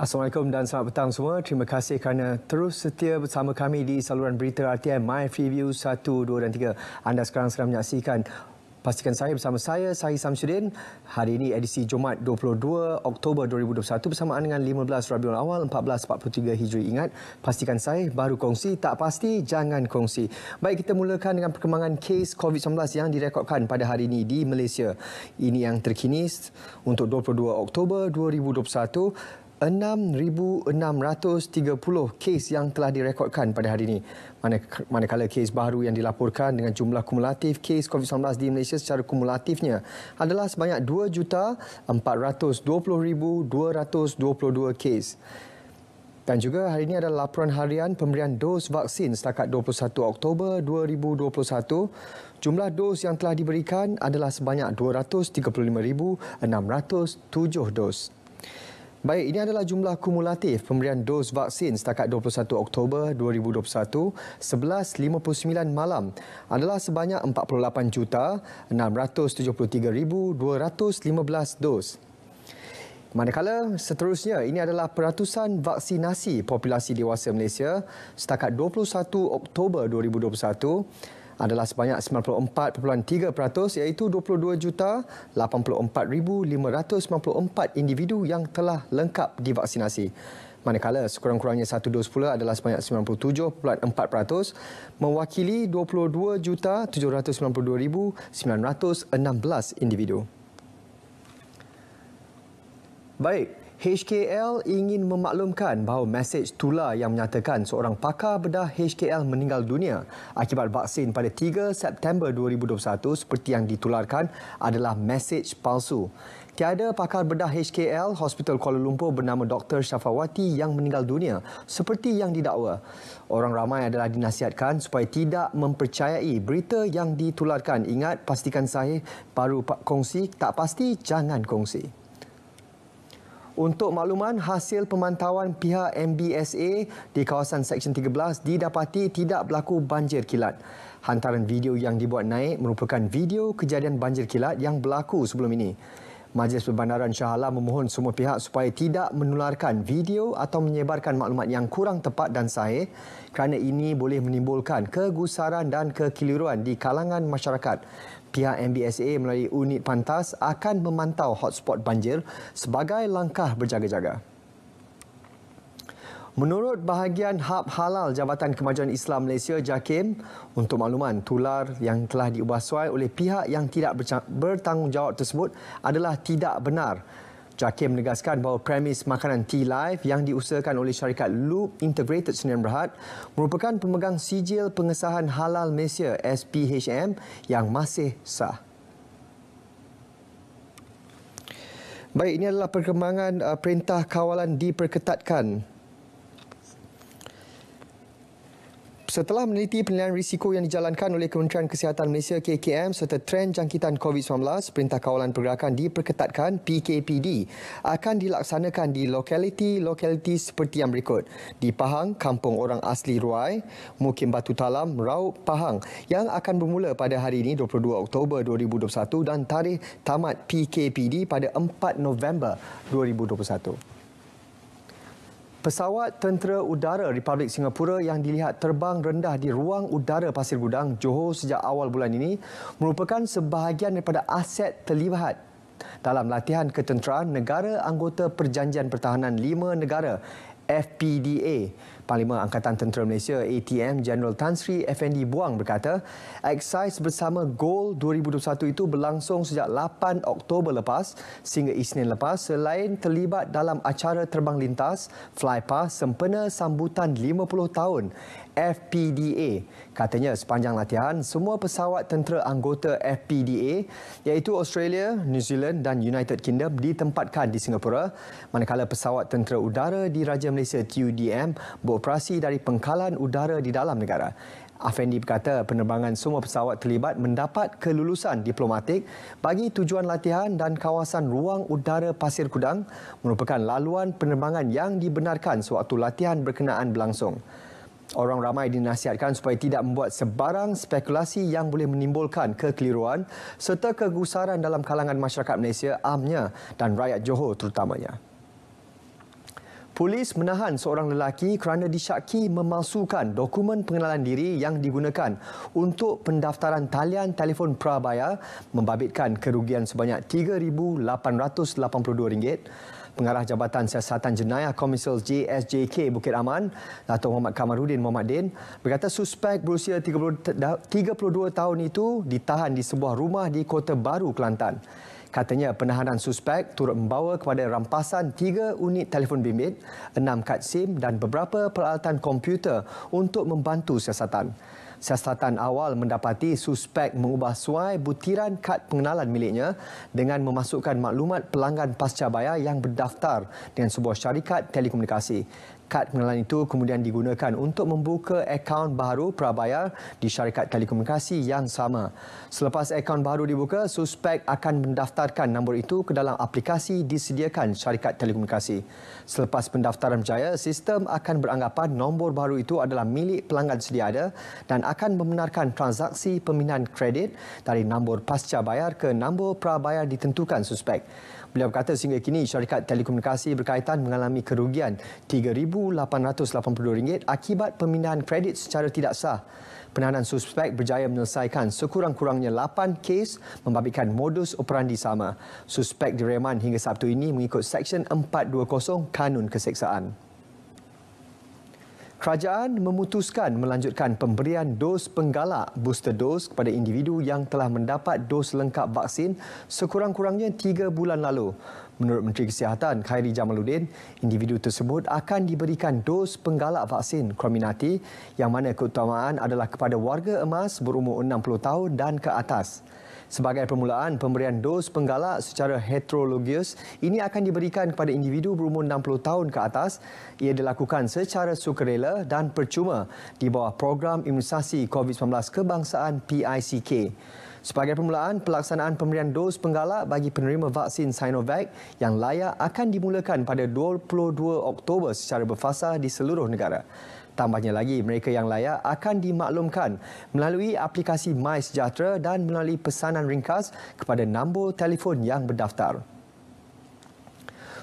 Assalamualaikum dan selamat petang semua. Terima kasih kerana terus setia bersama kami di saluran berita RTM My Preview 1 2 dan 3. Anda sekarang sedang menyaksikan Pastikan saya bersama saya, saya Samsudin. Hari ini edisi Jumaat 22 Oktober 2021 bersamaan dengan 15 Rabiul Awal 14.43 Hijri. Ingat, pastikan saya baru kongsi, tak pasti jangan kongsi. Baik, kita mulakan dengan perkembangan kes COVID-19 yang direkodkan pada hari ini di Malaysia. Ini yang terkini untuk 22 Oktober 2021. 6,630 kes yang telah direkodkan pada hari ini. Manakala kes baru yang dilaporkan dengan jumlah kumulatif kes COVID-19 di Malaysia secara kumulatifnya adalah sebanyak 2,420,222 kes. Dan juga hari ini adalah laporan harian pemberian dos vaksin setakat 21 Oktober 2021. Jumlah dos yang telah diberikan adalah sebanyak 235,607 dos. Baik, ini adalah jumlah kumulatif pemberian dos vaksin setakat 21 Oktober 2021, 11.59 malam adalah sebanyak 48 juta 673,215 dos. Manakala seterusnya ini adalah peratusan vaksinasi populasi dewasa Malaysia setakat 21 Oktober 2021 adalah sebanyak 94.3% iaitu 22,084,554 individu yang telah lengkap divaksinasi. Manakala sekurang-kurangnya satu dos pula adalah sebanyak 97.4% mewakili 22,792,916 individu. Baik, HKL ingin memaklumkan bahawa mesej tular yang menyatakan seorang pakar bedah HKL meninggal dunia akibat vaksin pada 3 September 2021 seperti yang ditularkan adalah mesej palsu. Tiada pakar bedah HKL Hospital Kuala Lumpur bernama Dr. Syafawati yang meninggal dunia seperti yang didakwa. Orang ramai adalah dinasihatkan supaya tidak mempercayai berita yang ditularkan. Ingat, pastikan sahih, baru kongsi, tak pasti, jangan kongsi. Untuk makluman, hasil pemantauan pihak MBSA di kawasan Seksyen 13 didapati tidak berlaku banjir kilat. Hantaran video yang dibuat naik merupakan video kejadian banjir kilat yang berlaku sebelum ini. Majlis Perbandaran Shah Alam memohon semua pihak supaya tidak menularkan video atau menyebarkan maklumat yang kurang tepat dan sahih kerana ini boleh menimbulkan kegusaran dan kekeliruan di kalangan masyarakat pihak MBSA melalui unit pantas akan memantau hotspot banjir sebagai langkah berjaga-jaga. Menurut bahagian Hub Halal Jabatan Kemajuan Islam Malaysia JAKIM, untuk makluman, tular yang telah diubah suai oleh pihak yang tidak bertanggungjawab tersebut adalah tidak benar. Jakim menegaskan bahawa premis makanan Tea life yang diusahakan oleh syarikat Loop Integrated Senin Berhad merupakan pemegang sijil pengesahan halal Malaysia SPHM yang masih sah. Baik, ini adalah perkembangan uh, perintah kawalan diperketatkan Setelah meneliti penilaian risiko yang dijalankan oleh Kementerian Kesihatan Malaysia KKM serta tren jangkitan COVID-19, Perintah Kawalan Pergerakan diperketatkan PKPD akan dilaksanakan di lokaliti-lokaliti seperti yang berikut. Di Pahang, Kampung Orang Asli Ruai, Mukim Batu Talam, Raup Pahang yang akan bermula pada hari ini 22 Oktober 2021 dan tarikh tamat PKPD pada 4 November 2021. Pesawat tentera udara Republik Singapura yang dilihat terbang rendah di ruang udara Pasir Gudang Johor sejak awal bulan ini merupakan sebahagian daripada aset terlibat dalam latihan ketenteraan negara anggota Perjanjian Pertahanan Lima Negara FPDA Panglima Angkatan Tentera Malaysia ATM General Tan Sri Effendi Buang berkata, eksais bersama Goal 2021 itu berlangsung sejak 8 Oktober lepas sehingga Isnin lepas selain terlibat dalam acara terbang lintas flypast sempena sambutan 50 tahun FPDA. Katanya sepanjang latihan, semua pesawat tentera anggota FPDA iaitu Australia, New Zealand dan United Kingdom ditempatkan di Singapura manakala pesawat tentera udara di Raja Malaysia TUDM operasi dari pengkalan udara di dalam negara. Afendi berkata penerbangan semua pesawat terlibat mendapat kelulusan diplomatik bagi tujuan latihan dan kawasan ruang udara Pasir Kudang merupakan laluan penerbangan yang dibenarkan sewaktu latihan berkenaan berlangsung. Orang ramai dinasihatkan supaya tidak membuat sebarang spekulasi yang boleh menimbulkan kekeliruan serta kegusaran dalam kalangan masyarakat Malaysia amnya dan rakyat Johor terutamanya. Polis menahan seorang lelaki kerana disyaki memalsukan dokumen pengenalan diri yang digunakan untuk pendaftaran talian telefon prabayar membabitkan kerugian sebanyak RM3,882. Pengarah Jabatan Siasatan Jenayah Komisil JSJK Bukit Aman, Dato' Muhammad Kamarudin Muhammad Din, berkata suspek berusia 32 tahun itu ditahan di sebuah rumah di Kota Baru, Kelantan. Katanya penahanan suspek turut membawa kepada rampasan tiga unit telefon bimbit, enam kad SIM dan beberapa peralatan komputer untuk membantu siasatan. Siasatan awal mendapati suspek mengubah suai butiran kad pengenalan miliknya dengan memasukkan maklumat pelanggan pasca bayar yang berdaftar dengan sebuah syarikat telekomunikasi kad pengenalan itu kemudian digunakan untuk membuka akaun baru prabayar di syarikat telekomunikasi yang sama. Selepas akaun baru dibuka, suspek akan mendaftarkan nombor itu ke dalam aplikasi disediakan syarikat telekomunikasi. Selepas pendaftaran berjaya, sistem akan beranggapan nombor baru itu adalah milik pelanggan sedia ada dan akan membenarkan transaksi pemindahan kredit dari nombor pasca bayar ke nombor prabayar ditentukan suspek. Beliau berkata sehingga kini syarikat telekomunikasi berkaitan mengalami kerugian 3,000 rm ringgit akibat pemindahan kredit secara tidak sah. Penahanan suspek berjaya menyelesaikan sekurang-kurangnya 8 kes membabitkan modus operandi sama. Suspek direman hingga Sabtu ini mengikut Seksyen 420 Kanun Keseksaan. Kerajaan memutuskan melanjutkan pemberian dos penggalak booster dos kepada individu yang telah mendapat dos lengkap vaksin sekurang-kurangnya 3 bulan lalu. Menurut Menteri Kesihatan Khairi Jamaluddin, individu tersebut akan diberikan dos penggalak vaksin Krominati yang mana keutamaan adalah kepada warga emas berumur 60 tahun dan ke atas. Sebagai permulaan, pemberian dos penggalak secara heterologius ini akan diberikan kepada individu berumur 60 tahun ke atas. Ia dilakukan secara sukarela dan percuma di bawah program imunisasi COVID-19 kebangsaan PICK. Sebagai permulaan, pelaksanaan pemberian dos penggalak bagi penerima vaksin Sinovac yang layak akan dimulakan pada 22 Oktober secara berfasa di seluruh negara tambahnya lagi mereka yang layak akan dimaklumkan melalui aplikasi MySejahtera dan melalui pesanan ringkas kepada nombor telefon yang berdaftar.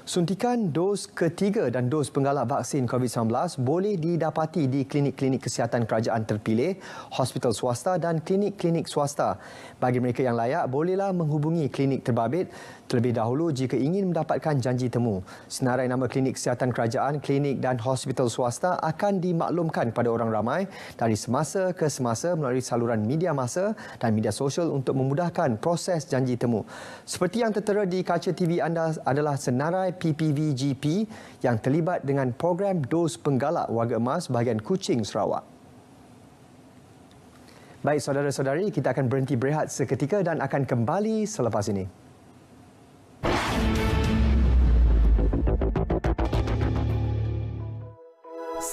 Suntikan dos ketiga dan dos penggalak vaksin COVID-19 boleh didapati di klinik-klinik kesihatan kerajaan terpilih, hospital swasta dan klinik-klinik swasta. Bagi mereka yang layak, bolehlah menghubungi klinik terbabit terlebih dahulu jika ingin mendapatkan janji temu. Senarai nama klinik kesihatan kerajaan, klinik dan hospital swasta akan dimaklumkan kepada orang ramai dari semasa ke semasa melalui saluran media masa dan media sosial untuk memudahkan proses janji temu. Seperti yang tertera di kaca TV anda adalah senarai PPVGP yang terlibat dengan program dos penggalak warga emas bahagian Kuching, Sarawak. Baik saudara-saudari, kita akan berhenti berehat seketika dan akan kembali selepas ini.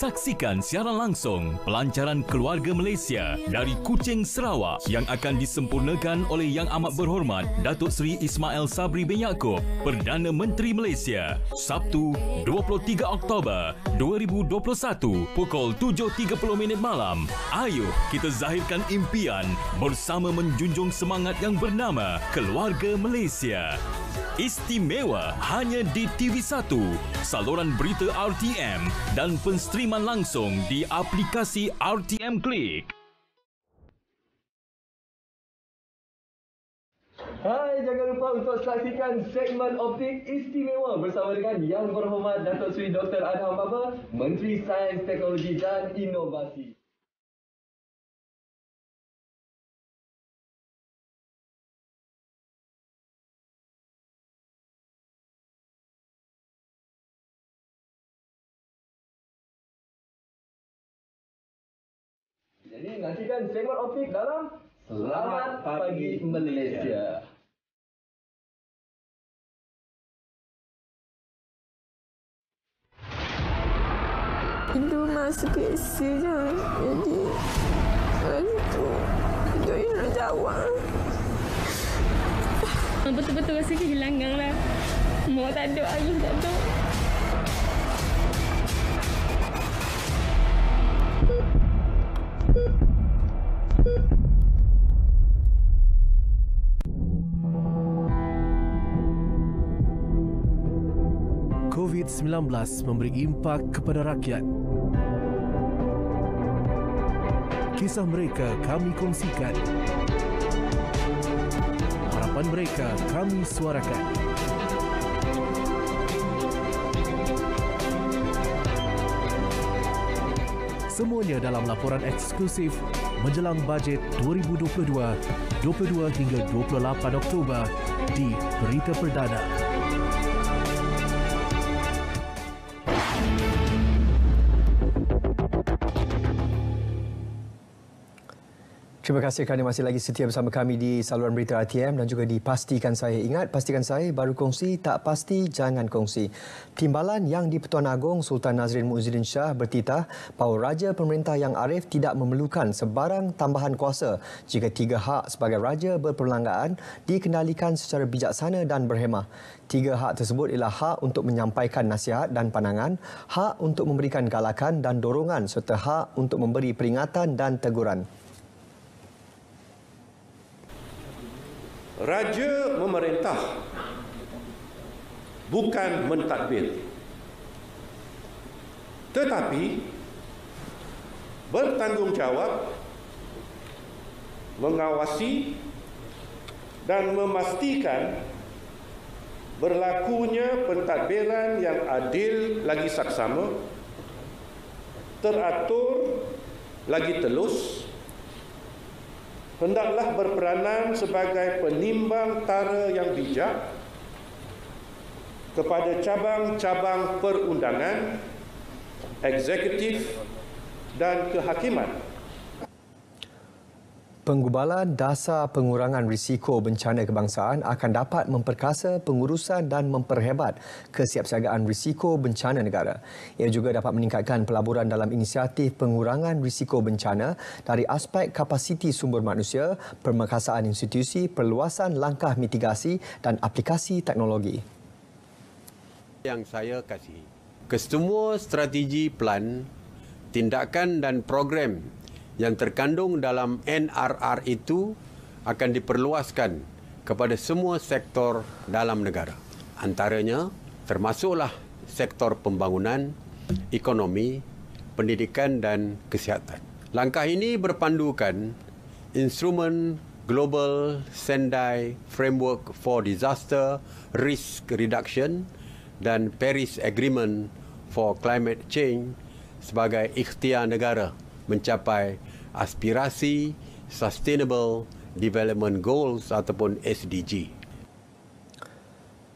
Saksikan siaran langsung pelancaran keluarga Malaysia dari Kuching Sarawak yang akan disempurnakan oleh Yang Amat Berhormat Datuk Seri Ismail Sabri bin Yaakob, Perdana Menteri Malaysia, Sabtu 23 Oktober 2021 pukul 7.30 minit malam. Ayo kita zahirkan impian bersama menjunjung semangat yang bernama Keluarga Malaysia. Istimewa hanya di TV1, saluran berita RTM dan penstriman langsung di aplikasi RTM Click. Hai, jangan lupa untuk saksikan segmen optik istimewa bersama dengan Yang Berhormat Datuk Seri Dr. Adham Baba, Menteri Sains, Teknologi dan Inovasi. menyaksikan segmen optik dalam Selamat Pagi Malaysia. Itu masa kesa je. Jadi, masa tu, dia nak jawab. Betul-betul rasa kehilangan lah. Mau tak ada, ayuh tak ada. memberi impak kepada rakyat. Kisah mereka kami kongsikan. Harapan mereka kami suarakan. Semuanya dalam laporan eksklusif menjelang bajet 2022 22 hingga 28 Oktober di Berita Perdana. Terima kasih kerana masih lagi setia bersama kami di saluran berita ATM dan juga dipastikan saya. Ingat, pastikan saya baru kongsi, tak pasti jangan kongsi. Timbalan yang di-Pertuan Agong Sultan Nazrin Muizzuddin Shah bertitah bahawa Raja Pemerintah yang arif tidak memerlukan sebarang tambahan kuasa jika tiga hak sebagai Raja berperlanggaan dikendalikan secara bijaksana dan berhemah. Tiga hak tersebut ialah hak untuk menyampaikan nasihat dan pandangan, hak untuk memberikan galakan dan dorongan serta hak untuk memberi peringatan dan teguran. Raja memerintah bukan mentadbir. Tetapi bertanggungjawab mengawasi dan memastikan berlakunya pentadbiran yang adil lagi saksama teratur lagi telus hendaklah berperanan sebagai penimbang tara yang bijak kepada cabang-cabang perundangan, eksekutif dan kehakiman Penggubalan dasar pengurangan risiko bencana kebangsaan akan dapat memperkasa pengurusan dan memperhebat kesiapsiagaan risiko bencana negara. Ia juga dapat meningkatkan pelaburan dalam inisiatif pengurangan risiko bencana dari aspek kapasiti sumber manusia, pemerkasaan institusi, perluasan langkah mitigasi dan aplikasi teknologi. Yang saya kasih, kesemua strategi plan, tindakan dan program yang terkandung dalam NRR itu akan diperluaskan kepada semua sektor dalam negara. Antaranya termasuklah sektor pembangunan, ekonomi, pendidikan dan kesihatan. Langkah ini berpandukan instrumen Global Sendai Framework for Disaster Risk Reduction dan Paris Agreement for Climate Change sebagai ikhtiar negara mencapai aspirasi Sustainable Development Goals ataupun SDG.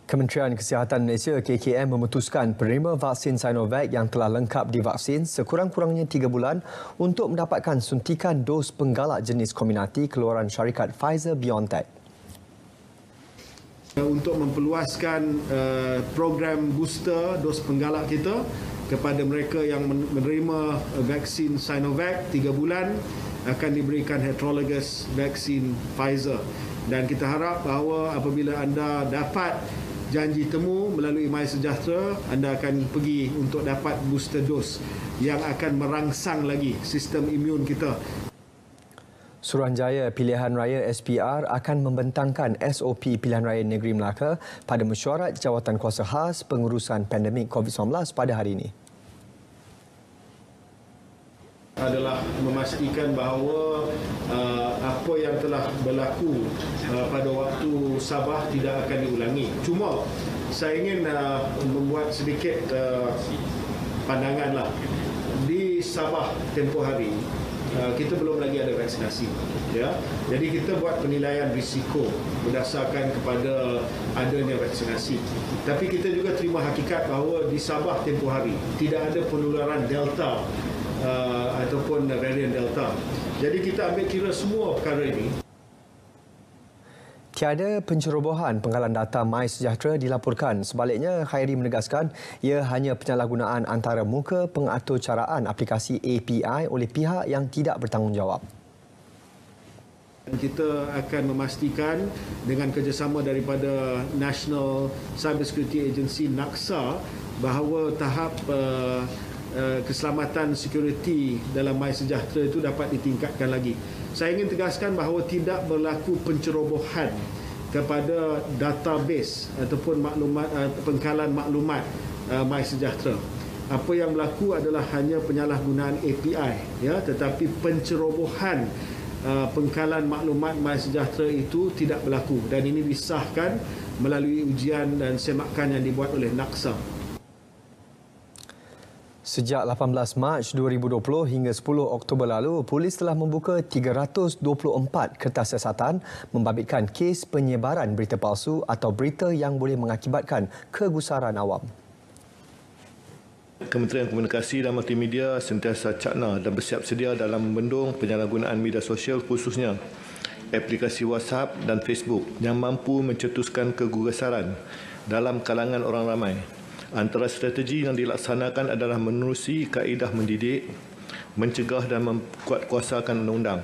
Kementerian Kesihatan Malaysia KKM memutuskan penerima vaksin Sinovac yang telah lengkap di vaksin sekurang-kurangnya 3 bulan untuk mendapatkan suntikan dos penggalak jenis Comirnaty keluaran syarikat Pfizer BioNTech untuk memperluaskan uh, program booster dos penggalak kita kepada mereka yang menerima uh, vaksin Sinovac 3 bulan akan diberikan heterologous vaksin Pfizer dan kita harap bahawa apabila anda dapat janji temu melalui My Sejahtera anda akan pergi untuk dapat booster dos yang akan merangsang lagi sistem imun kita Suruhanjaya Pilihan Raya SPR akan membentangkan SOP Pilihan Raya Negeri Melaka pada mesyuarat jawatan kuasa khas pengurusan pandemik COVID-19 pada hari ini. Adalah memastikan bahawa uh, apa yang telah berlaku uh, pada waktu Sabah tidak akan diulangi. Cuma saya ingin uh, membuat sedikit uh, pandanganlah di Sabah tempoh hari Uh, kita belum lagi ada vaksinasi ya jadi kita buat penilaian risiko berdasarkan kepada adanya vaksinasi tapi kita juga terima hakikat bahawa di Sabah tempoh hari tidak ada penularan delta uh, ataupun varian delta jadi kita ambil kira semua perkara ini Tiada pencerobohan penggalan data MySejahtera dilaporkan. Sebaliknya, Khairi menegaskan ia hanya penyalahgunaan antara muka pengatur caraan aplikasi API oleh pihak yang tidak bertanggungjawab. Kita akan memastikan dengan kerjasama daripada National Cyber Security Agency NAKSA bahawa tahap eh, eh, keselamatan security dalam MySejahtera itu dapat ditingkatkan lagi saya ingin tegaskan bahawa tidak berlaku pencerobohan kepada database ataupun maklumat eh, pengkalan maklumat eh, My Sejahtera. Apa yang berlaku adalah hanya penyalahgunaan API ya tetapi pencerobohan eh, pengkalan maklumat My Sejahtera itu tidak berlaku dan ini disahkan melalui ujian dan semakan yang dibuat oleh NAKSA. Sejak 18 Mac 2020 hingga 10 Oktober lalu, polis telah membuka 324 kertas siasatan membabitkan kes penyebaran berita palsu atau berita yang boleh mengakibatkan kegusaran awam. Kementerian Komunikasi dan Multimedia sentiasa cakna dan bersiap sedia dalam membendung penyalahgunaan media sosial khususnya aplikasi WhatsApp dan Facebook yang mampu mencetuskan kegusaran dalam kalangan orang ramai. Antara strategi yang dilaksanakan adalah menerusi kaedah mendidik, mencegah dan memkuatkuasakan undang-undang.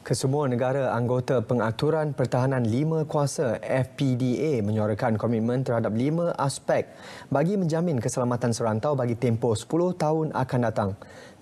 Kesemua negara anggota pengaturan pertahanan lima kuasa FPDA menyuarakan komitmen terhadap lima aspek bagi menjamin keselamatan serantau bagi tempoh 10 tahun akan datang.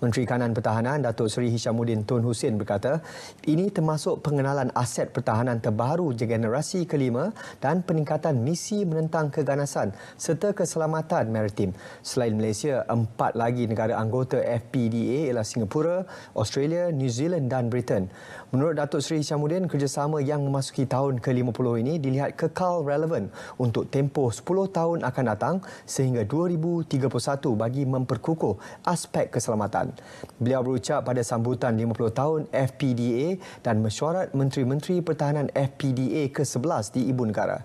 Menteri Kanan Pertahanan Datuk Seri Hishamuddin Tun Hussein berkata, ini termasuk pengenalan aset pertahanan terbaru generasi kelima dan peningkatan misi menentang keganasan serta keselamatan maritim. Selain Malaysia, empat lagi negara anggota FPDA ialah Singapura, Australia, New Zealand dan Britain. Menurut Datuk Seri Hishamuddin, kerjasama yang memasuki tahun ke-50 ini dilihat kekal relevan untuk tempoh 10 tahun akan datang sehingga 2031 bagi memperkukuh aspek keselamatan. Kesihatan. Beliau berucap pada sambutan 50 tahun FPDA dan mesyuarat Menteri-Menteri Pertahanan FPDA ke-11 di Ibu Negara.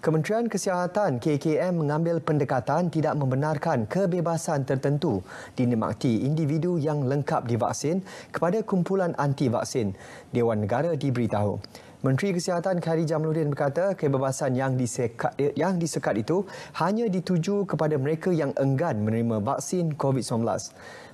Kementerian Kesihatan KKM mengambil pendekatan tidak membenarkan kebebasan tertentu dinikmati individu yang lengkap divaksin kepada kumpulan anti-vaksin. Dewan Negara diberitahu. Menteri Kesihatan Khairi Jamaluddin berkata kebebasan yang disekat, eh, yang disekat itu hanya dituju kepada mereka yang enggan menerima vaksin COVID-19.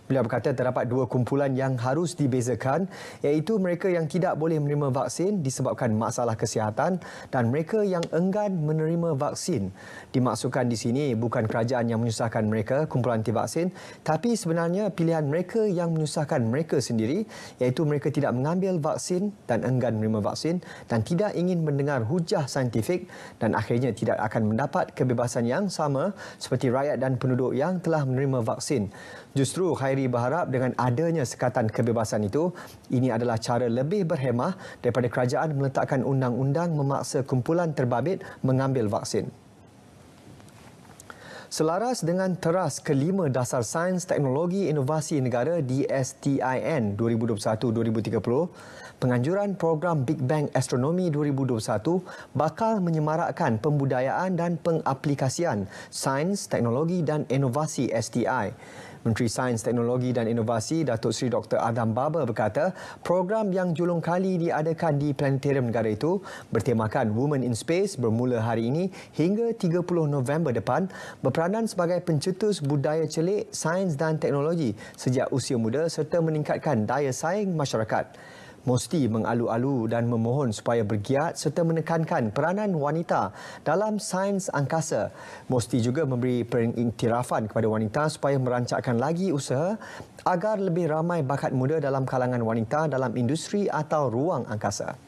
Beliau berkata terdapat dua kumpulan yang harus dibezakan iaitu mereka yang tidak boleh menerima vaksin disebabkan masalah kesihatan dan mereka yang enggan menerima vaksin. Dimaksudkan di sini bukan kerajaan yang menyusahkan mereka kumpulan anti vaksin tapi sebenarnya pilihan mereka yang menyusahkan mereka sendiri iaitu mereka tidak mengambil vaksin dan enggan menerima vaksin dan tidak ingin mendengar hujah saintifik dan akhirnya tidak akan mendapat kebebasan yang sama seperti rakyat dan penduduk yang telah menerima vaksin. Justru Khairi berharap dengan adanya sekatan kebebasan itu, ini adalah cara lebih berhemah daripada kerajaan meletakkan undang-undang memaksa kumpulan terbabit mengambil vaksin. Selaras dengan teras kelima dasar sains teknologi inovasi negara DSTIN 2021-2030, penganjuran program Big Bang Astronomi 2021 bakal menyemarakkan pembudayaan dan pengaplikasian sains, teknologi dan inovasi STI. Menteri Sains, Teknologi dan Inovasi Datuk Seri Dr. Adam Baba berkata program yang julung kali diadakan di Planetarium Negara itu bertemakan Women in Space bermula hari ini hingga 30 November depan berperanan sebagai pencetus budaya celik, sains dan teknologi sejak usia muda serta meningkatkan daya saing masyarakat. Mesti mengalu-alu dan memohon supaya bergiat serta menekankan peranan wanita dalam sains angkasa. Mesti juga memberi pengiktirafan kepada wanita supaya merancakkan lagi usaha agar lebih ramai bakat muda dalam kalangan wanita dalam industri atau ruang angkasa.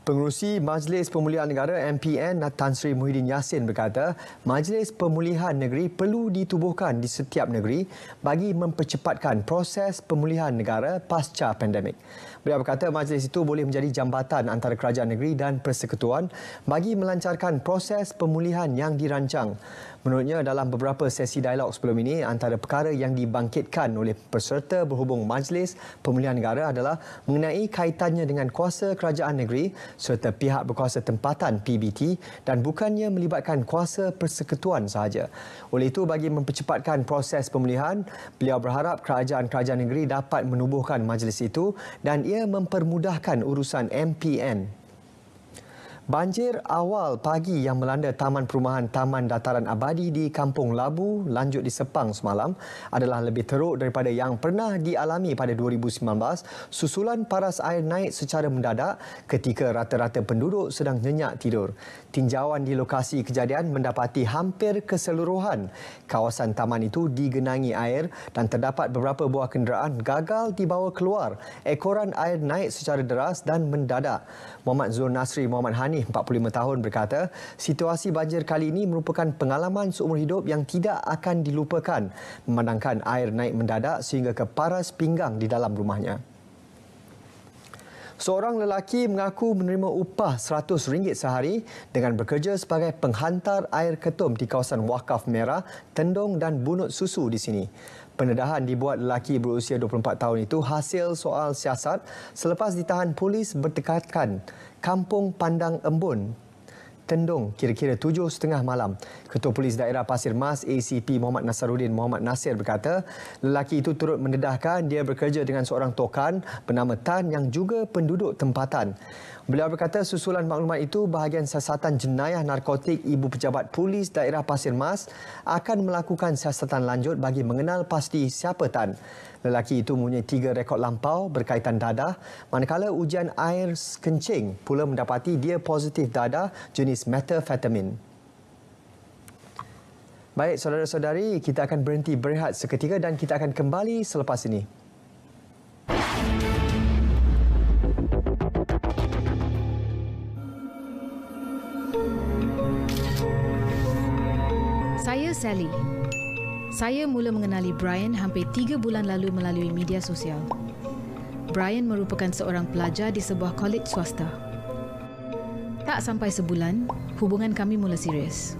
Pengerusi Majlis Pemulihan Negara MPN Tan Sri Muhyiddin Yassin berkata, Majlis Pemulihan Negeri perlu ditubuhkan di setiap negeri bagi mempercepatkan proses pemulihan negara pasca pandemik. Beliau berkata majlis itu boleh menjadi jambatan antara kerajaan negeri dan persekutuan bagi melancarkan proses pemulihan yang dirancang. Menurutnya dalam beberapa sesi dialog sebelum ini antara perkara yang dibangkitkan oleh peserta berhubung Majlis Pemulihan Negara adalah mengenai kaitannya dengan kuasa kerajaan negeri serta pihak berkuasa tempatan PBT dan bukannya melibatkan kuasa persekutuan sahaja. Oleh itu bagi mempercepatkan proses pemulihan, beliau berharap kerajaan-kerajaan negeri dapat menubuhkan majlis itu dan ia mempermudahkan urusan MPN Banjir awal pagi yang melanda Taman Perumahan Taman Dataran Abadi di Kampung Labu lanjut di Sepang semalam adalah lebih teruk daripada yang pernah dialami pada 2019 susulan paras air naik secara mendadak ketika rata-rata penduduk sedang nyenyak tidur. Tinjauan di lokasi kejadian mendapati hampir keseluruhan kawasan taman itu digenangi air dan terdapat beberapa buah kenderaan gagal dibawa keluar. Ekoran air naik secara deras dan mendadak. Muhammad Zul Nasri Muhammad Hani Amih, 45 tahun berkata, situasi banjir kali ini merupakan pengalaman seumur hidup yang tidak akan dilupakan. Memandangkan air naik mendadak sehingga ke paras pinggang di dalam rumahnya. Seorang lelaki mengaku menerima upah RM100 sehari dengan bekerja sebagai penghantar air ketum di kawasan Wakaf Merah, Tendong dan Bunut Susu di sini. Pendedahan dibuat lelaki berusia 24 tahun itu hasil soal siasat selepas ditahan polis bertekadkan Kampung Pandang Embun, Tendung, kira-kira tujuh setengah malam. Ketua Polis Daerah Pasir Mas ACP Muhammad Nasaruddin Muhammad Nasir berkata, lelaki itu turut mendedahkan dia bekerja dengan seorang tokan bernama Tan yang juga penduduk tempatan. Beliau berkata susulan maklumat itu bahagian siasatan jenayah narkotik ibu pejabat polis daerah Pasir Mas akan melakukan siasatan lanjut bagi mengenal pasti siapa Tan. Lelaki itu mempunyai tiga rekod lampau berkaitan dadah. Manakala ujian air kencing pula mendapati dia positif dadah jenis methamphetamine. Baik, saudara-saudari, kita akan berhenti berehat seketika dan kita akan kembali selepas ini. Saya Sally. Saya mula mengenali Brian hampir tiga bulan lalu melalui media sosial. Brian merupakan seorang pelajar di sebuah kolej swasta. Tak sampai sebulan, hubungan kami mula serius.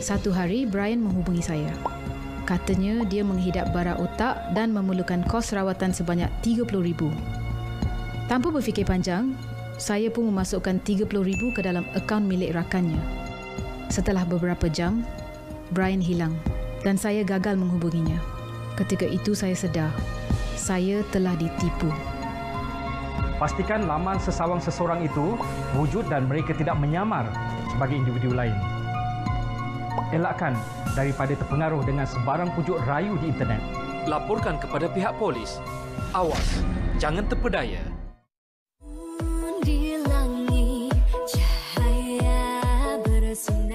Satu hari, Brian menghubungi saya. Katanya dia menghidap bara otak dan memerlukan kos rawatan sebanyak RM30,000. Tanpa berfikir panjang, saya pun memasukkan RM30,000 ke dalam akaun milik rakannya. Setelah beberapa jam, Brian hilang dan saya gagal menghubunginya. Ketika itu saya sedar, saya telah ditipu. Pastikan laman sesawang seseorang itu wujud dan mereka tidak menyamar sebagai individu lain. Elakkan daripada terpengaruh dengan sebarang pujuk rayu di internet. Laporkan kepada pihak polis. Awas, jangan terpedaya.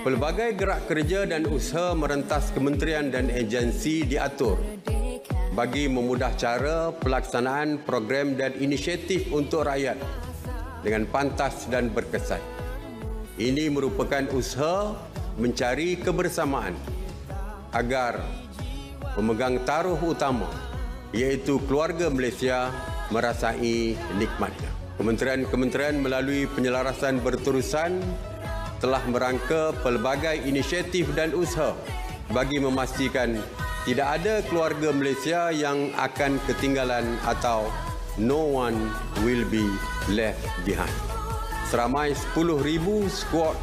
pelbagai gerak kerja dan usaha merentas kementerian dan agensi diatur bagi memudah cara pelaksanaan program dan inisiatif untuk rakyat dengan pantas dan berkesan. Ini merupakan usaha mencari kebersamaan agar pemegang taruh utama iaitu keluarga Malaysia merasai nikmatnya. Kementerian-kementerian melalui penyelarasan berterusan telah merangka pelbagai inisiatif dan usaha bagi memastikan tidak ada keluarga Malaysia yang akan ketinggalan atau no one will be left behind. Seramai 10,000 skuad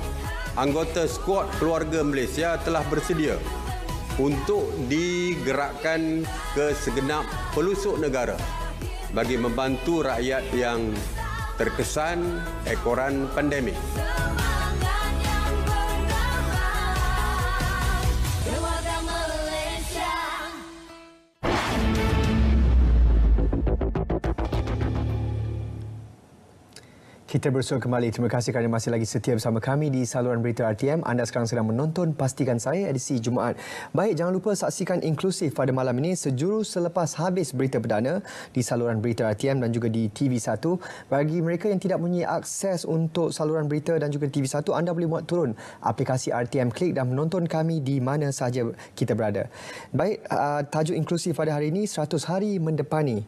anggota skuad keluarga Malaysia telah bersedia untuk digerakkan ke segenap pelusuk negara bagi membantu rakyat yang terkesan ekoran pandemik. Kita bersua kembali. Terima kasih kerana masih lagi setia bersama kami di saluran berita RTM. Anda sekarang sedang menonton Pastikan Saya edisi Jumaat. Baik, jangan lupa saksikan inklusif pada malam ini sejurus selepas habis berita perdana di saluran berita RTM dan juga di TV1. Bagi mereka yang tidak mempunyai akses untuk saluran berita dan juga TV1, anda boleh buat turun aplikasi RTM Klik dan menonton kami di mana sahaja kita berada. Baik, uh, tajuk inklusif pada hari ini 100 hari mendepani.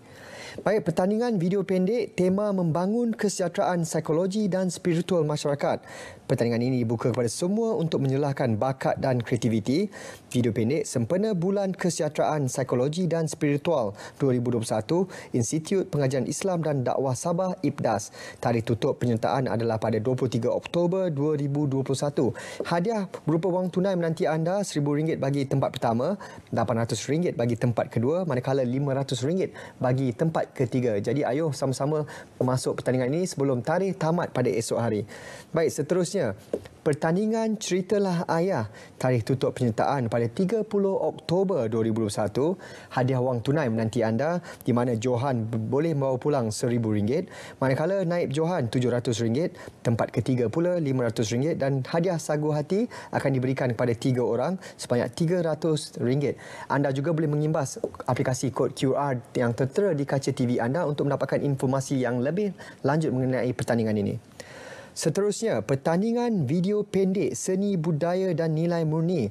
Baik, pertandingan video pendek tema membangun kesejahteraan psikologi dan spiritual masyarakat. Pertandingan ini dibuka kepada semua untuk menyelahkan bakat dan kreativiti. Video pendek sempena Bulan Kesejahteraan Psikologi dan Spiritual 2021 Institut Pengajian Islam dan Dakwah Sabah IPDAS. Tarikh tutup penyertaan adalah pada 23 Oktober 2021. Hadiah berupa wang tunai menanti anda RM1,000 bagi tempat pertama, RM800 bagi tempat kedua, manakala RM500 bagi tempat ketiga. Jadi ayuh sama-sama masuk pertandingan ini sebelum tarikh tamat pada esok hari. Baik, seterusnya seterusnya. Pertandingan Ceritalah Ayah, tarikh tutup penyertaan pada 30 Oktober 2021. Hadiah wang tunai menanti anda di mana Johan boleh membawa pulang RM1,000. Manakala naib Johan RM700, tempat ketiga pula RM500 dan hadiah sagu hati akan diberikan kepada tiga orang sebanyak RM300. Anda juga boleh mengimbas aplikasi kod QR yang tertera di kaca TV anda untuk mendapatkan informasi yang lebih lanjut mengenai pertandingan ini. Seterusnya, pertandingan video pendek seni budaya dan nilai murni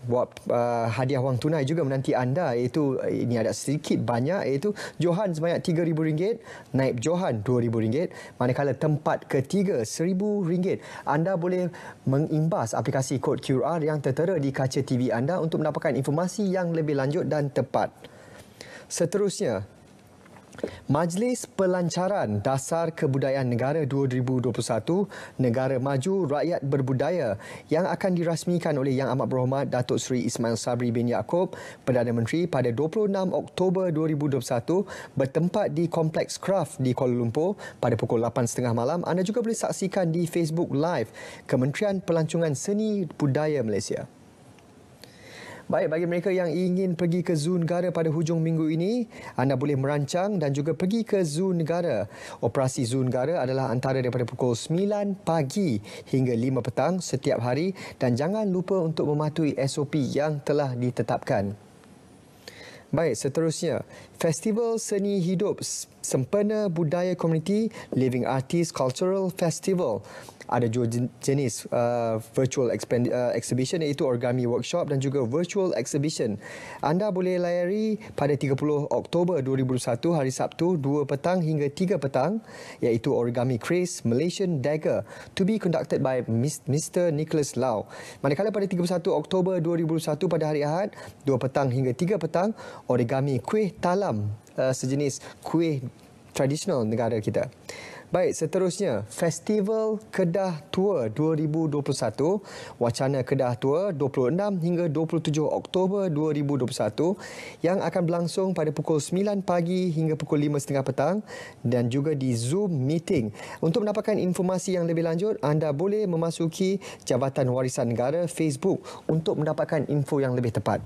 buat uh, hadiah wang tunai juga menanti anda iaitu eh, ini ada sedikit banyak iaitu Johan sebanyak RM3,000 Naib Johan RM2,000 manakala tempat ketiga RM1,000 anda boleh mengimbas aplikasi kod QR yang tertera di kaca TV anda untuk mendapatkan informasi yang lebih lanjut dan tepat seterusnya Majlis Pelancaran Dasar Kebudayaan Negara 2021 Negara Maju Rakyat Berbudaya yang akan dirasmikan oleh Yang Amat Berhormat Datuk Seri Ismail Sabri bin Yaakob Perdana Menteri pada 26 Oktober 2021 bertempat di Kompleks Kraft di Kuala Lumpur pada pukul 8.30 malam. Anda juga boleh saksikan di Facebook Live Kementerian Pelancongan Seni Budaya Malaysia. Baik, bagi mereka yang ingin pergi ke Zoo Negara pada hujung minggu ini, anda boleh merancang dan juga pergi ke Zoo Negara. Operasi Zoo Negara adalah antara daripada pukul 9 pagi hingga 5 petang setiap hari dan jangan lupa untuk mematuhi SOP yang telah ditetapkan. Baik, seterusnya, Festival Seni Hidup Sempena Budaya Komuniti Living Artists Cultural Festival ada dua jenis uh, virtual expand, uh, exhibition iaitu origami workshop dan juga virtual exhibition. Anda boleh layari pada 30 Oktober 2021 hari Sabtu 2 petang hingga 3 petang iaitu Origami Craze Malaysian Dagger to be conducted by Mr. Nicholas Lau. Manakala pada 31 Oktober 2021 pada hari Ahad 2 petang hingga 3 petang Origami Kuih Talam uh, sejenis kuih tradisional negara kita. Baik, seterusnya Festival Kedah Tua 2021 Wacana Kedah Tua 26 hingga 27 Oktober 2021 yang akan berlangsung pada pukul 9 pagi hingga pukul 5.30 petang dan juga di Zoom Meeting. Untuk mendapatkan informasi yang lebih lanjut, anda boleh memasuki Jabatan Warisan Negara Facebook untuk mendapatkan info yang lebih tepat.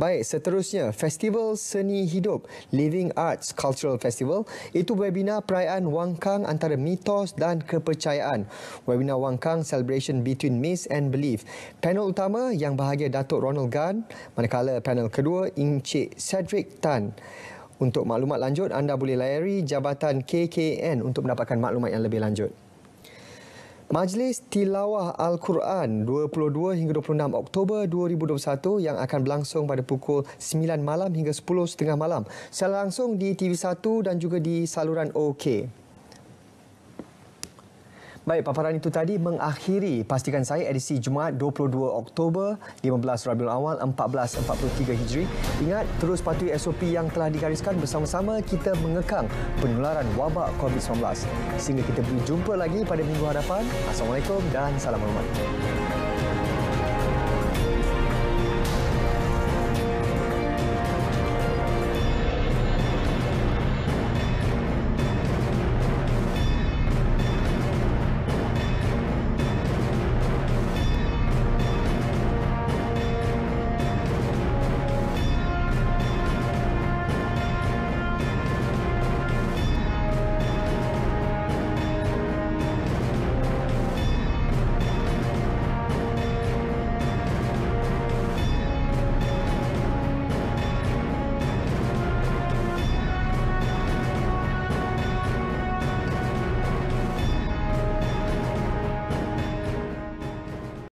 Baik, seterusnya Festival Seni Hidup Living Arts Cultural Festival itu webinar perayaan wangkang antara mitos dan kepercayaan. Webinar wangkang Celebration Between Myths and Belief. Panel utama yang bahagia Datuk Ronald Gan, manakala panel kedua Encik Cedric Tan. Untuk maklumat lanjut, anda boleh layari Jabatan KKN untuk mendapatkan maklumat yang lebih lanjut. Majlis Tilawah Al-Quran 22 hingga 26 Oktober 2021 yang akan berlangsung pada pukul 9 malam hingga 10.30 malam. Secara langsung di TV1 dan juga di saluran OK. Baik, paparan itu tadi mengakhiri pastikan saya edisi Jumaat 22 Oktober 15 Rabiul Awal 1443 Hijri. Ingat, terus patuhi SOP yang telah digariskan bersama-sama kita mengekang penularan wabak COVID-19. Sehingga kita berjumpa lagi pada minggu hadapan. Assalamualaikum dan salam hormat.